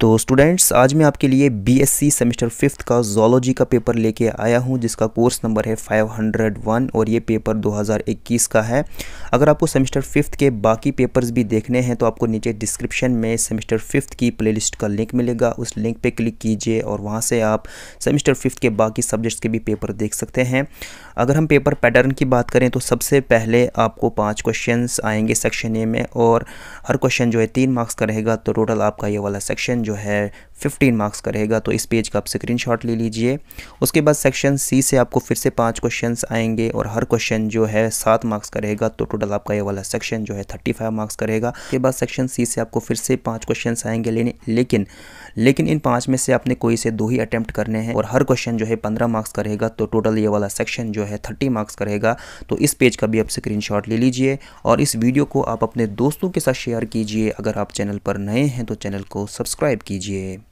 तो स्टूडेंट्स आज मैं आपके लिए बीएससी सेमेस्टर फिफ्थ का जोलॉजी का पेपर लेके आया हूँ जिसका कोर्स नंबर है 501 और ये पेपर 2021 का है अगर आपको सेमेस्टर फिफ्थ के बाकी पेपर्स भी देखने हैं तो आपको नीचे डिस्क्रिप्शन में सेमेस्टर फिफ्थ की प्लेलिस्ट का लिंक मिलेगा उस लिंक पे क्लिक कीजिए और वहाँ से आप सेमिस्टर फिफ्थ के बाकी सब्जेक्ट्स के भी पेपर देख सकते हैं अगर हम पेपर पैटर्न की बात करें तो सबसे पहले आपको पाँच क्वेश्चन आएंगे सेक्शन ए में और हर क्वेश्चन जो है तीन मार्क्स का रहेगा तो टोटल आपका ये वाला सेक्शन जो है 15 मार्क्स का रहेगा तो इस पेज का आप स्क्रीनशॉट ले लीजिए उसके बाद सेक्शन सी से आपको फिर से पांच क्वेश्चंस आएंगे और हर क्वेश्चन जो है सात मार्क्स का रहेगा तो टोटल आपका ये वाला सेक्शन जो है 35 मार्क्स का रहेगा उसके बाद सेक्शन सी से आपको फिर से पाँच क्वेश्चन आएंगे लेने लेकिन लेकिन इन पाँच में से आपने कोई से दो ही अटैम्प्ट करने हैं और हर क्वेश्चन जो है पंद्रह मार्क्स का रहेगा तो टोटल ये वाला सेक्शन जो है थर्टी मार्क्स का रहेगा तो इस पेज का भी आप स्क्रीन ले लीजिए और इस वीडियो को आप अपने दोस्तों के साथ शेयर कीजिए अगर आप चैनल पर नए हैं तो चैनल को सब्सक्राइब सब्सक्राइब कीजिए